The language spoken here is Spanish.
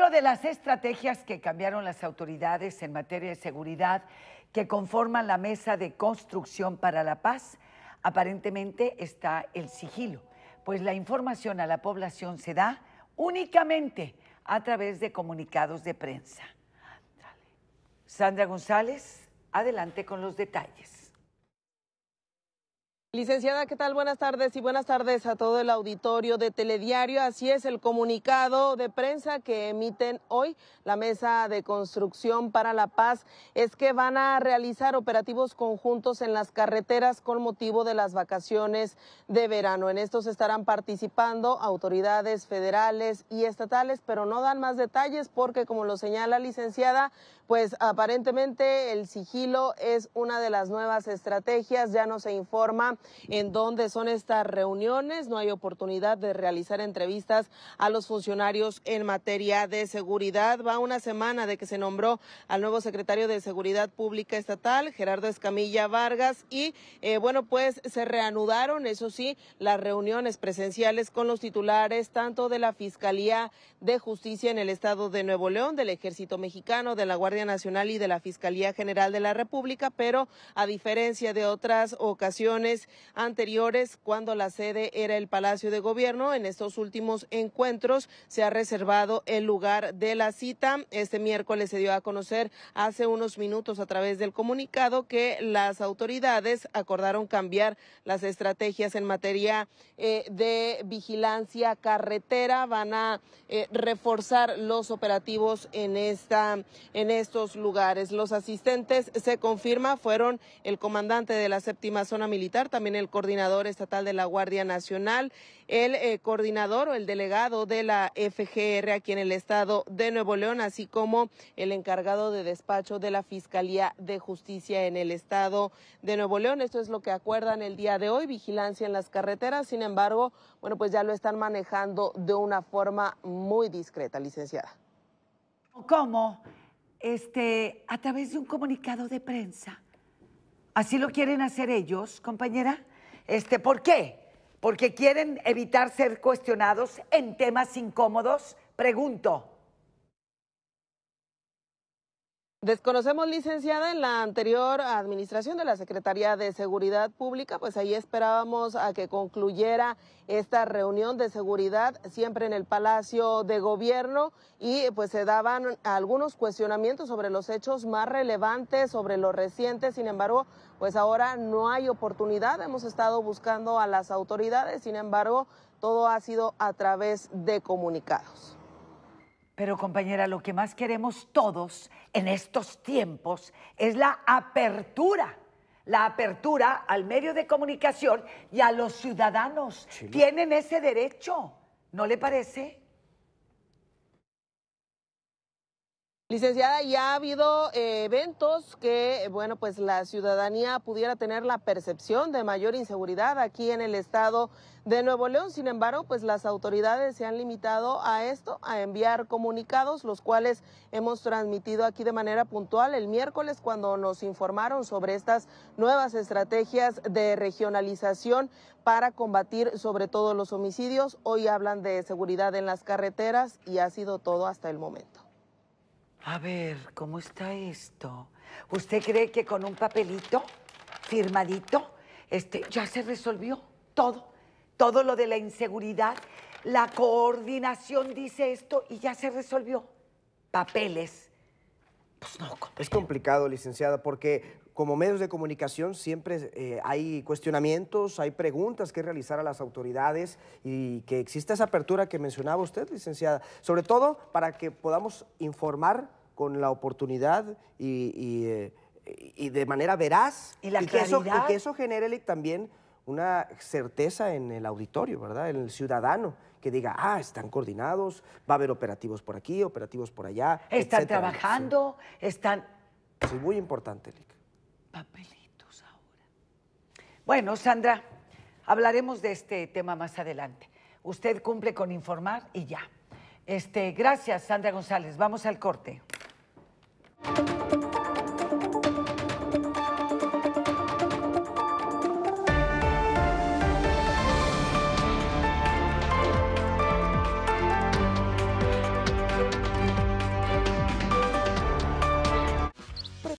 Dentro de las estrategias que cambiaron las autoridades en materia de seguridad que conforman la Mesa de Construcción para la Paz, aparentemente está el sigilo, pues la información a la población se da únicamente a través de comunicados de prensa. Sandra González, adelante con los detalles. Licenciada, ¿qué tal? Buenas tardes y buenas tardes a todo el auditorio de Telediario. Así es el comunicado de prensa que emiten hoy la Mesa de Construcción para la Paz. Es que van a realizar operativos conjuntos en las carreteras con motivo de las vacaciones de verano. En estos estarán participando autoridades federales y estatales, pero no dan más detalles porque, como lo señala licenciada, pues aparentemente el sigilo es una de las nuevas estrategias. Ya no se informa en donde son estas reuniones. No hay oportunidad de realizar entrevistas a los funcionarios en materia de seguridad. Va una semana de que se nombró al nuevo secretario de Seguridad Pública Estatal, Gerardo Escamilla Vargas, y eh, bueno, pues se reanudaron, eso sí, las reuniones presenciales con los titulares tanto de la Fiscalía de Justicia en el Estado de Nuevo León, del Ejército Mexicano, de la Guardia Nacional y de la Fiscalía General de la República, pero a diferencia de otras ocasiones, anteriores cuando la sede era el Palacio de Gobierno. En estos últimos encuentros se ha reservado el lugar de la cita. Este miércoles se dio a conocer hace unos minutos a través del comunicado que las autoridades acordaron cambiar las estrategias en materia eh, de vigilancia carretera. Van a eh, reforzar los operativos en en estos lugares. Los asistentes se confirma fueron el comandante de la séptima zona militar, también el coordinador estatal de la Guardia Nacional, el eh, coordinador o el delegado de la FGR aquí en el estado de Nuevo León, así como el encargado de despacho de la Fiscalía de Justicia en el estado de Nuevo León. Esto es lo que acuerdan el día de hoy, vigilancia en las carreteras. Sin embargo, bueno, pues ya lo están manejando de una forma muy discreta, licenciada. ¿Cómo? Este, a través de un comunicado de prensa Así lo quieren hacer ellos, compañera. Este, ¿Por qué? Porque quieren evitar ser cuestionados en temas incómodos. Pregunto. Desconocemos, licenciada, en la anterior administración de la Secretaría de Seguridad Pública, pues ahí esperábamos a que concluyera esta reunión de seguridad siempre en el Palacio de Gobierno y pues se daban algunos cuestionamientos sobre los hechos más relevantes, sobre los recientes, sin embargo, pues ahora no hay oportunidad, hemos estado buscando a las autoridades, sin embargo, todo ha sido a través de comunicados. Pero compañera, lo que más queremos todos en estos tiempos es la apertura la apertura al medio de comunicación y a los ciudadanos. Tienen ese derecho, ¿no le parece? Licenciada, ya ha habido eh, eventos que, bueno, pues la ciudadanía pudiera tener la percepción de mayor inseguridad aquí en el estado de Nuevo León. Sin embargo, pues las autoridades se han limitado a esto, a enviar comunicados, los cuales hemos transmitido aquí de manera puntual el miércoles cuando nos informaron sobre estas nuevas estrategias de regionalización para combatir sobre todo los homicidios. Hoy hablan de seguridad en las carreteras y ha sido todo hasta el momento. A ver, ¿cómo está esto? ¿Usted cree que con un papelito firmadito este, ya se resolvió todo? Todo lo de la inseguridad, la coordinación dice esto y ya se resolvió. Papeles pues es complicado, licenciada, porque como medios de comunicación siempre eh, hay cuestionamientos, hay preguntas que realizar a las autoridades y que exista esa apertura que mencionaba usted, licenciada, sobre todo para que podamos informar con la oportunidad y, eh, de manera veraz. y que eso genere también una certeza en el auditorio, ¿verdad? En el ciudadano, que diga, ah, están coordinados, va a haber operativos por aquí, operativos por allá. Están trabajando, están... Es muy importante, Lick. Papelitos ahora. Bueno, Sandra, hablaremos de este tema más adelante. Usted cumple con informar y ya. Este, gracias, Sandra González. Vamos al corte.